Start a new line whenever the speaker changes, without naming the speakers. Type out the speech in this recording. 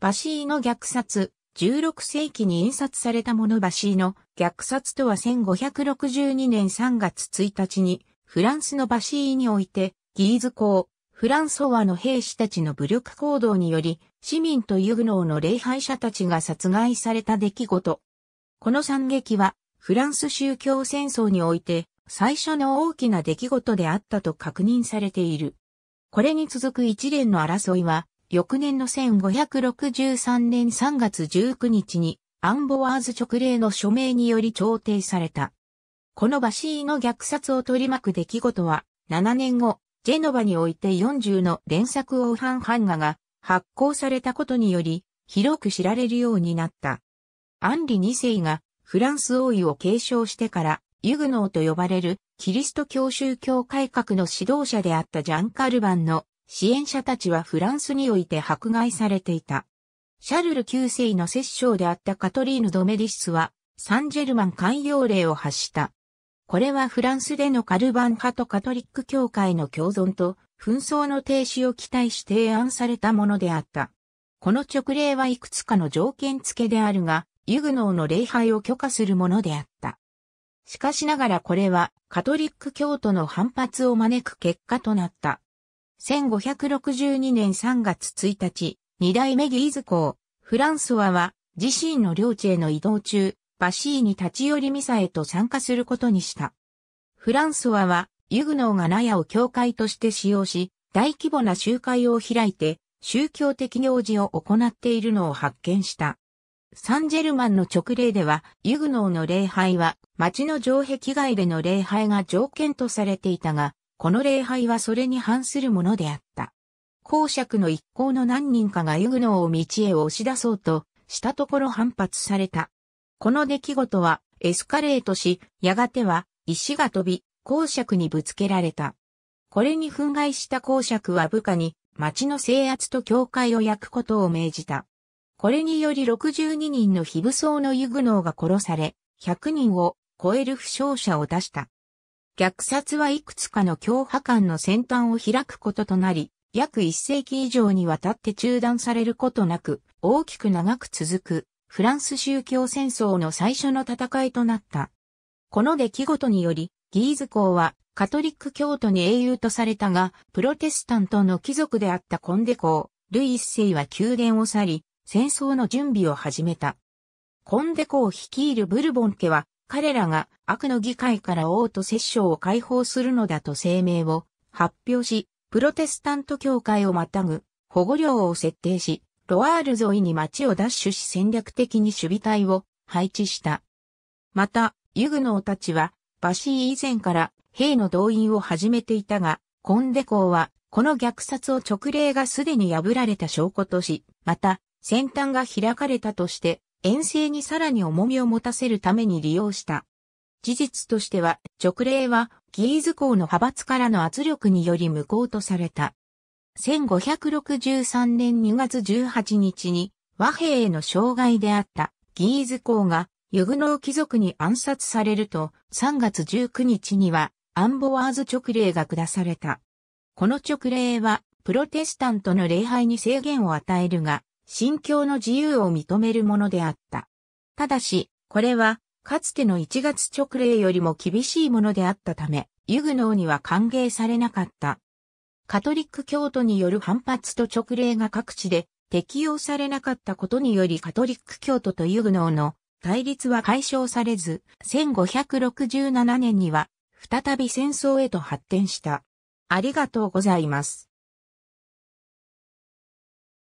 バシーの虐殺、16世紀に印刷されたものバシーの虐殺とは1562年3月1日に、フランスのバシーにおいて、ギーズ公、フランソワの兵士たちの武力行動により、市民とユグノーの礼拝者たちが殺害された出来事。この惨劇は、フランス宗教戦争において、最初の大きな出来事であったと確認されている。これに続く一連の争いは、翌年の1563年3月19日にアンボワーズ直令の署名により調停された。このバシーの虐殺を取り巻く出来事は、7年後、ジェノバにおいて40の連作王藩版画が発行されたことにより、広く知られるようになった。アンリ2世がフランス王位を継承してから、ユグノーと呼ばれるキリスト教宗教改革の指導者であったジャン・カルバンの支援者たちはフランスにおいて迫害されていた。シャルル9世の摂政であったカトリーヌ・ドメディスは、サンジェルマン寛容令を発した。これはフランスでのカルバン派とカトリック教会の共存と、紛争の停止を期待し提案されたものであった。この直令はいくつかの条件付けであるが、ユグノーの礼拝を許可するものであった。しかしながらこれはカトリック教徒の反発を招く結果となった。1562年3月1日、二代目ギーズ公、フランソワは自身の領地への移動中、バシーに立ち寄りミサへと参加することにした。フランソワは、ユグノーが納屋を教会として使用し、大規模な集会を開いて、宗教的行事を行っているのを発見した。サンジェルマンの直令では、ユグノーの礼拝は、町の城壁外での礼拝が条件とされていたが、この礼拝はそれに反するものであった。公爵の一行の何人かがユグノーを道へ押し出そうとしたところ反発された。この出来事はエスカレートし、やがては石が飛び、公爵にぶつけられた。これに憤慨した公爵は部下に町の制圧と教会を焼くことを命じた。これにより62人の非武装のユグノーが殺され、100人を超える負傷者を出した。虐殺はいくつかの強破官の先端を開くこととなり、約一世紀以上にわたって中断されることなく、大きく長く続く、フランス宗教戦争の最初の戦いとなった。この出来事により、ギーズ公はカトリック教徒に英雄とされたが、プロテスタントの貴族であったコンデ公、ルイ一世は宮殿を去り、戦争の準備を始めた。コンデ公率いるブルボン家は彼らが悪の議会から王と摂政を解放するのだと声明を発表し、プロテスタント教会をまたぐ保護領を設定し、ロワール沿いに町を奪取し戦略的に守備隊を配置した。また、ユグノーたちは、バシー以前から兵の動員を始めていたが、コンデ公は、この虐殺を直令がすでに破られた証拠とし、また、先端が開かれたとして、遠征にさらに重みを持たせるために利用した。事実としては、直令は、ギーズ公の派閥からの圧力により無効とされた。1563年2月18日に、和平への障害であったギーズ公が、ユグノー貴族に暗殺されると、3月19日には、アンボワーズ直令が下された。この直令は、プロテスタントの礼拝に制限を与えるが、信教の自由を認めるものであった。ただし、これは、かつての1月直令よりも厳しいものであったため、ユグノーには歓迎されなかった。カトリック教徒による反発と直令が各地で適用されなかったことによりカトリック教徒とユグノーの対立は解消されず、1567年には再び戦争へと発展した。ありがとうございます。